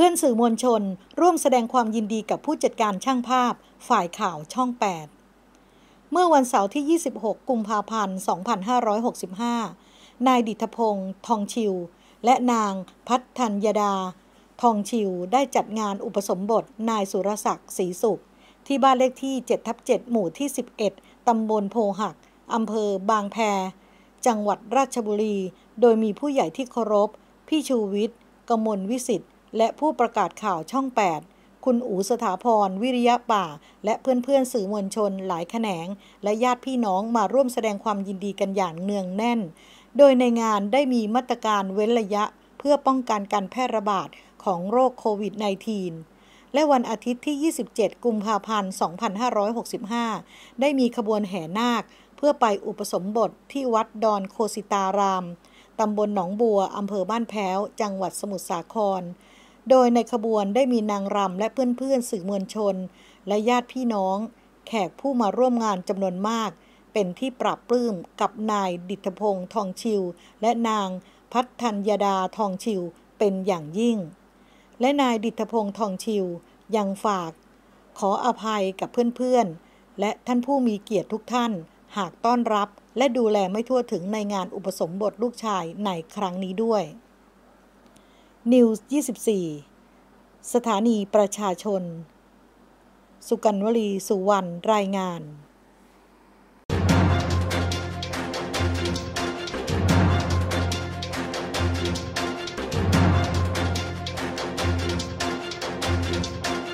พื่อนสื่อมวลชนร่วมแสดงความยินดีกับผู้จัดการช่างภาพฝ่ายข่าวช่อง8เมื่อวันเสาร์ที่ 26 กุมภาพันธ์ 2565 นายดิทพงศ์ทองชิว และนางพัฒธัญญดา ทองชิวได้จัดงานอุปสมบท นายสุรศักดิ์ศรีสุข ที่บ้านเลขที่7ทับ7หมู่ที่ 11 ตำบลโพหักอำเภอบางแพ จังหวัดราชบุรี โดยมีผู้ใหญ่ที่เคารพ พี่ชูวิทย์กมลวิสิทธิ์และผู้ประกาศข่าวช่อง 8 คุณอูสถาพร วิริยะป่า และเพื่อนๆสื่อมวลชนหลายแขนง และญาติพี่น้องมาร่วมแสดงความยินดีกันอย่างเนืองแน่น โดยในงานได้มีมาตรการเว้นระยะเพื่อป้องกันการแพร่ระบาดของโรคโควิด -19 และวันอาทิตย์ที่ 27 กุมภาพันธ์ 2565 ได้มีขบวนแห่นาค เพื่อไปอุปสมบทที่วัดดอนโคสิตาราม ตำบลหนองบัว อำเภอบ้านแพ้ว จังหวัดสมุทรสาครโดยในขบวนได้มีนางรำและเพื่อนๆ สื่อมวลชน และญาติพี่น้องแขกผู้มาร่วมงานจำนวนมาก เป็นที่ปรับปลื้มกับนายดิตพงศ์ทองชิว และนางพัฒนยดาทองชิวเป็นอย่างยิ่ง และนายดิตพงศ์ทองชิวยังฝาก ขออภัยกับเพื่อนๆ และท่านผู้มีเกียรติทุกท่าน หากต้อนรับและดูแลไม่ทั่วถึงในงานอุปสมบทลูกชายในครั้งนี้ด้วยนิวส์24 สถานีประชาชน สุกันวลีสุวรรณ รายงาน